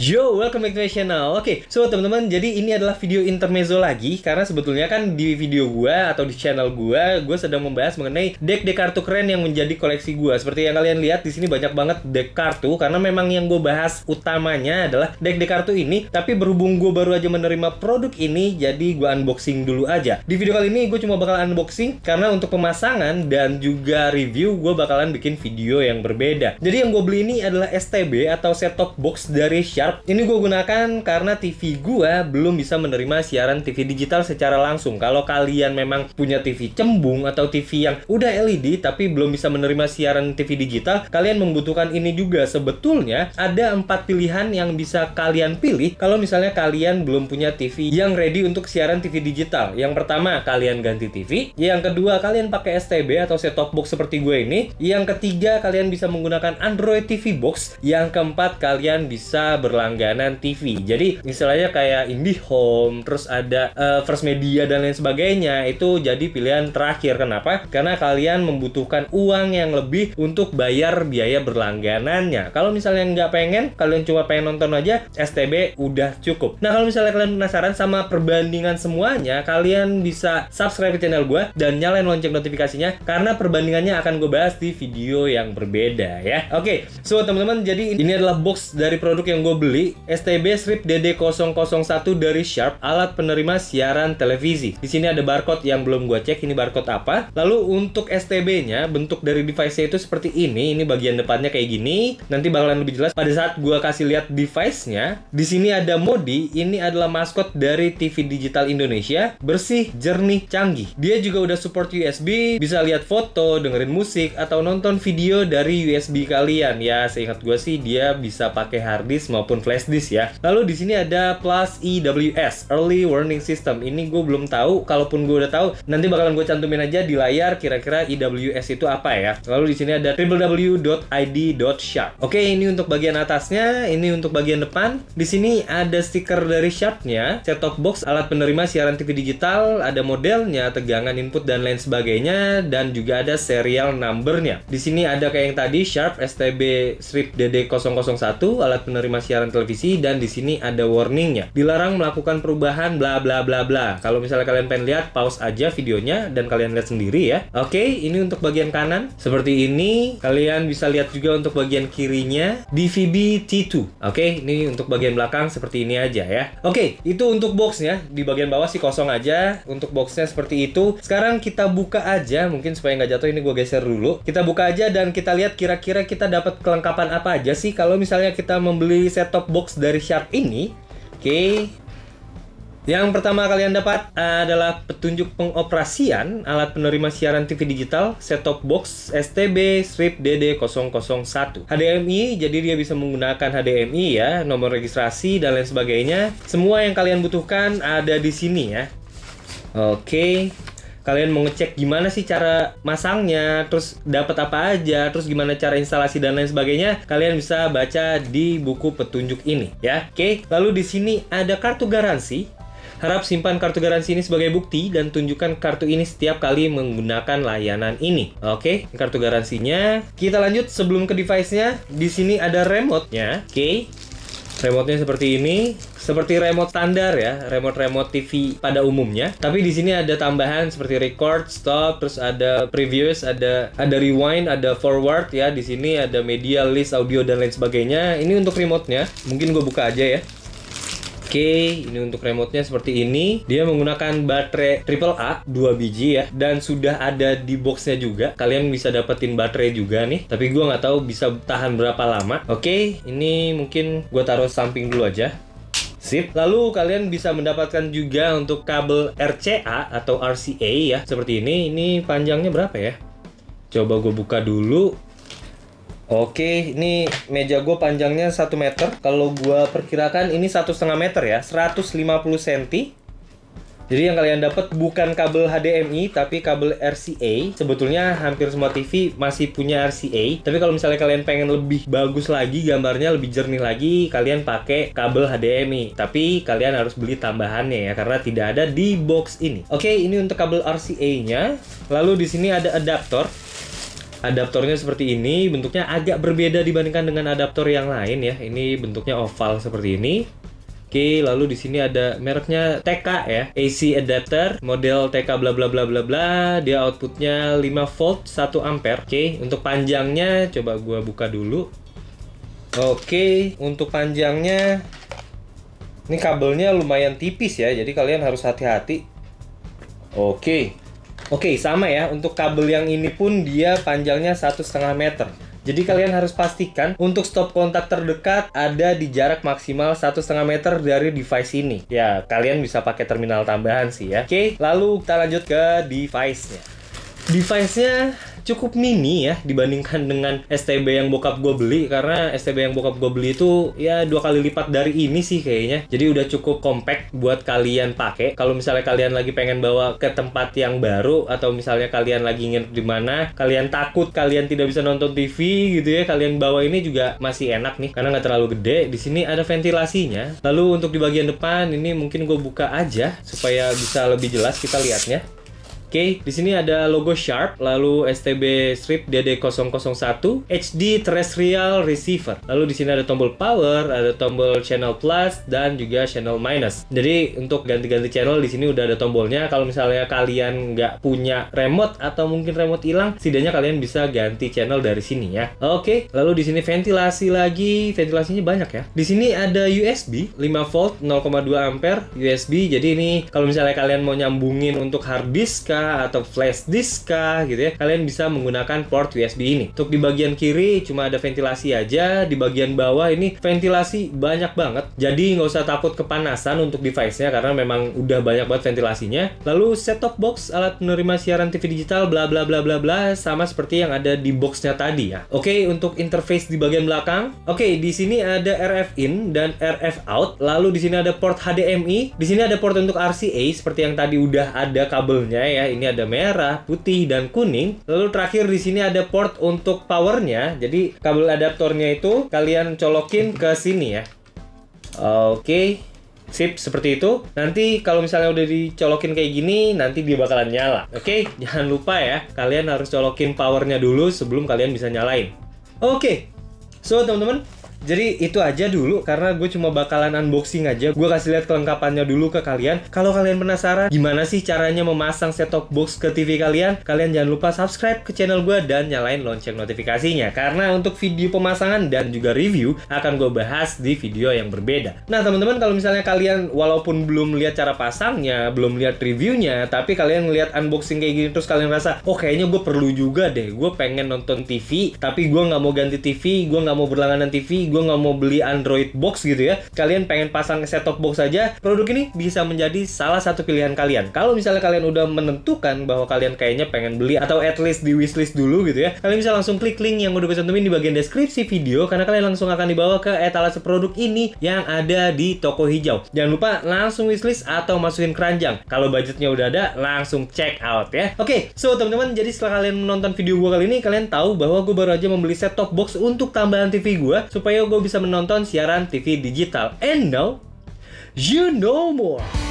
Yo, welcome back to my channel. Oke, okay, so teman-teman, jadi ini adalah video intermezzo lagi karena sebetulnya kan di video gua atau di channel gua, gua sedang membahas mengenai deck-deck kartu keren yang menjadi koleksi gua. Seperti yang kalian lihat di sini banyak banget deck kartu karena memang yang gua bahas utamanya adalah deck-deck kartu ini, tapi berhubung gua baru aja menerima produk ini, jadi gua unboxing dulu aja. Di video kali ini gua cuma bakal unboxing karena untuk pemasangan dan juga review gua bakalan bikin video yang berbeda. Jadi yang gua beli ini adalah STB atau set top box dari Sharp Smart. Ini gue gunakan karena TV gue belum bisa menerima siaran TV digital secara langsung. Kalau kalian memang punya TV cembung atau TV yang udah LED tapi belum bisa menerima siaran TV digital, kalian membutuhkan ini juga. Sebetulnya ada empat pilihan yang bisa kalian pilih kalau misalnya kalian belum punya TV yang ready untuk siaran TV digital. Yang pertama, kalian ganti TV. Yang kedua, kalian pakai STB atau set-top box seperti gue ini. Yang ketiga, kalian bisa menggunakan Android TV Box. Yang keempat, kalian bisa berlangganan TV. Jadi misalnya kayak IndiHome, terus ada uh, First Media dan lain sebagainya itu jadi pilihan terakhir. Kenapa? Karena kalian membutuhkan uang yang lebih untuk bayar biaya berlangganannya. Kalau misalnya nggak pengen, kalian cuma pengen nonton aja STB udah cukup. Nah kalau misalnya kalian penasaran sama perbandingan semuanya, kalian bisa subscribe ke channel gue dan nyalain lonceng notifikasinya karena perbandingannya akan gue bahas di video yang berbeda ya. Oke, okay. so teman-teman jadi ini adalah box dari produk yang gue beli STB strip DD001 dari Sharp alat penerima siaran televisi. Di sini ada barcode yang belum gua cek ini barcode apa. Lalu untuk STB-nya bentuk dari device-nya itu seperti ini. Ini bagian depannya kayak gini. Nanti bakalan lebih jelas pada saat gua kasih lihat device-nya. Di sini ada Modi, ini adalah maskot dari TV Digital Indonesia, bersih, jernih, canggih. Dia juga udah support USB, bisa lihat foto, dengerin musik atau nonton video dari USB kalian. Ya, seingat gue sih dia bisa pakai hard disk maupun maupun flash disk ya. Lalu di sini ada plus EWS Early Warning System. Ini gue belum tahu. Kalaupun gue udah tahu, nanti bakalan gue cantumin aja di layar kira-kira EWS itu apa ya. Lalu di sini ada www.id.sharp. Oke, ini untuk bagian atasnya, ini untuk bagian depan. Di sini ada stiker dari Sharpnya, set-top box, alat penerima siaran TV digital, ada modelnya, tegangan input dan lain sebagainya, dan juga ada serial numbernya. Di sini ada kayak yang tadi Sharp STB strip DD001 alat penerima siaran siaran televisi dan di sini ada warningnya. Dilarang melakukan perubahan bla bla bla bla. Kalau misalnya kalian pengen lihat, pause aja videonya dan kalian lihat sendiri ya. Oke, ini untuk bagian kanan. Seperti ini, kalian bisa lihat juga untuk bagian kirinya DVB T2. Oke, ini untuk bagian belakang seperti ini aja ya. Oke, itu untuk boxnya. Di bagian bawah sih kosong aja. Untuk boxnya seperti itu. Sekarang kita buka aja, mungkin supaya nggak jatuh ini gue geser dulu. Kita buka aja dan kita lihat kira-kira kita dapat kelengkapan apa aja sih kalau misalnya kita membeli set set-top box dari Sharp ini, oke, okay, yang pertama kalian dapat adalah petunjuk pengoperasian alat penerima siaran TV digital set-top box STB strip DD001. HDMI, jadi dia bisa menggunakan HDMI ya, nomor registrasi dan lain sebagainya. Semua yang kalian butuhkan ada di sini ya. Oke. Okay kalian mau ngecek gimana sih cara masangnya, terus dapat apa aja, terus gimana cara instalasi dan lain sebagainya, kalian bisa baca di buku petunjuk ini ya. Oke, lalu di sini ada kartu garansi Harap simpan kartu garansi ini sebagai bukti dan tunjukkan kartu ini setiap kali menggunakan layanan ini. Oke, kartu garansinya. Kita lanjut sebelum ke device-nya. Di sini ada remote-nya. Oke. Remote-nya seperti ini, seperti remote standar ya, remote-remote TV pada umumnya. Tapi di sini ada tambahan seperti record, stop, terus ada previous, ada ada rewind, ada forward ya. Di sini ada media list, audio dan lain sebagainya. Ini untuk remote-nya. Mungkin gue buka aja ya. Oke, ini untuk remote-nya seperti ini. Dia menggunakan baterai triple A 2 biji ya dan sudah ada di boxnya juga. Kalian bisa dapetin baterai juga nih, tapi gue nggak tahu bisa tahan berapa lama. Oke, ini mungkin gue taruh samping dulu aja. Sip. Lalu kalian bisa mendapatkan juga untuk kabel RCA atau RCA ya, seperti ini. Ini panjangnya berapa ya? Coba gue buka dulu Oke, ini meja gue panjangnya 1 meter. Kalau gue perkirakan ini satu setengah meter ya, 150 cm. Jadi yang kalian dapat bukan kabel HDMI tapi kabel RCA. Sebetulnya hampir semua TV masih punya RCA. Tapi kalau misalnya kalian pengen lebih bagus lagi gambarnya lebih jernih lagi, kalian pakai kabel HDMI. Tapi kalian harus beli tambahannya ya karena tidak ada di box ini. Oke, ini untuk kabel RCA-nya. Lalu di sini ada adaptor. Adaptornya seperti ini, bentuknya agak berbeda dibandingkan dengan adaptor yang lain ya. Ini bentuknya oval seperti ini. Oke, lalu di sini ada mereknya TK ya, AC adapter, model TK bla bla bla bla bla. Dia outputnya 5 volt 1 ampere. Oke, untuk panjangnya coba gua buka dulu. Oke, untuk panjangnya ini kabelnya lumayan tipis ya, jadi kalian harus hati-hati. Oke. Oke, okay, sama ya. Untuk kabel yang ini pun dia panjangnya satu setengah meter. Jadi kalian harus pastikan untuk stop kontak terdekat ada di jarak maksimal satu setengah meter dari device ini. Ya, kalian bisa pakai terminal tambahan sih ya. Oke, okay, lalu kita lanjut ke device-nya. Device-nya cukup mini ya dibandingkan dengan STB yang bokap gue beli karena STB yang bokap gue beli itu ya dua kali lipat dari ini sih kayaknya jadi udah cukup compact buat kalian pakai kalau misalnya kalian lagi pengen bawa ke tempat yang baru atau misalnya kalian lagi ingin di mana kalian takut kalian tidak bisa nonton TV gitu ya kalian bawa ini juga masih enak nih karena nggak terlalu gede di sini ada ventilasinya lalu untuk di bagian depan ini mungkin gue buka aja supaya bisa lebih jelas kita lihatnya Oke, di sini ada logo Sharp, lalu STB strip DD001 HD terrestrial receiver. Lalu di sini ada tombol power, ada tombol channel plus dan juga channel minus. Jadi untuk ganti-ganti channel di sini udah ada tombolnya. Kalau misalnya kalian nggak punya remote atau mungkin remote hilang, setidaknya kalian bisa ganti channel dari sini ya. Oke, lalu di sini ventilasi lagi, ventilasinya banyak ya. Di sini ada USB 5 volt 0,2 ampere USB. Jadi ini kalau misalnya kalian mau nyambungin untuk hard disk kah atau flash disk kah gitu ya kalian bisa menggunakan port USB ini untuk di bagian kiri cuma ada ventilasi aja di bagian bawah ini ventilasi banyak banget jadi nggak usah takut kepanasan untuk device-nya karena memang udah banyak banget ventilasinya lalu set top box alat penerima siaran TV digital bla bla bla bla bla sama seperti yang ada di boxnya tadi ya oke untuk interface di bagian belakang oke di sini ada RF in dan RF out lalu di sini ada port HDMI di sini ada port untuk RCA seperti yang tadi udah ada kabelnya ya ini ada merah, putih, dan kuning. Lalu terakhir di sini ada port untuk powernya. Jadi kabel adaptornya itu kalian colokin ke sini ya. Oke. Okay. Sip, seperti itu. Nanti kalau misalnya udah dicolokin kayak gini, nanti dia bakalan nyala. Oke, okay? jangan lupa ya, kalian harus colokin powernya dulu sebelum kalian bisa nyalain. Oke, okay. so teman-teman, jadi itu aja dulu karena gue cuma bakalan unboxing aja. Gue kasih lihat kelengkapannya dulu ke kalian. Kalau kalian penasaran gimana sih caranya memasang set top box ke TV kalian, kalian jangan lupa subscribe ke channel gue dan nyalain lonceng notifikasinya. Karena untuk video pemasangan dan juga review akan gue bahas di video yang berbeda. Nah teman-teman kalau misalnya kalian walaupun belum lihat cara pasangnya, belum lihat reviewnya, tapi kalian ngeliat unboxing kayak gini terus kalian rasa, oh kayaknya gue perlu juga deh. Gue pengen nonton TV, tapi gue nggak mau ganti TV, gue nggak mau berlangganan TV, gue nggak mau beli Android box gitu ya kalian pengen pasang set top box saja produk ini bisa menjadi salah satu pilihan kalian kalau misalnya kalian udah menentukan bahwa kalian kayaknya pengen beli atau at least di wishlist dulu gitu ya kalian bisa langsung klik link yang udah gue cantumin di bagian deskripsi video karena kalian langsung akan dibawa ke etalase produk ini yang ada di toko hijau jangan lupa langsung wishlist atau masukin keranjang kalau budgetnya udah ada langsung check out ya oke okay, so teman-teman jadi setelah kalian menonton video gue kali ini kalian tahu bahwa gue baru aja membeli set top box untuk tambahan TV gue supaya gue bisa menonton siaran TV digital. And now, you know more.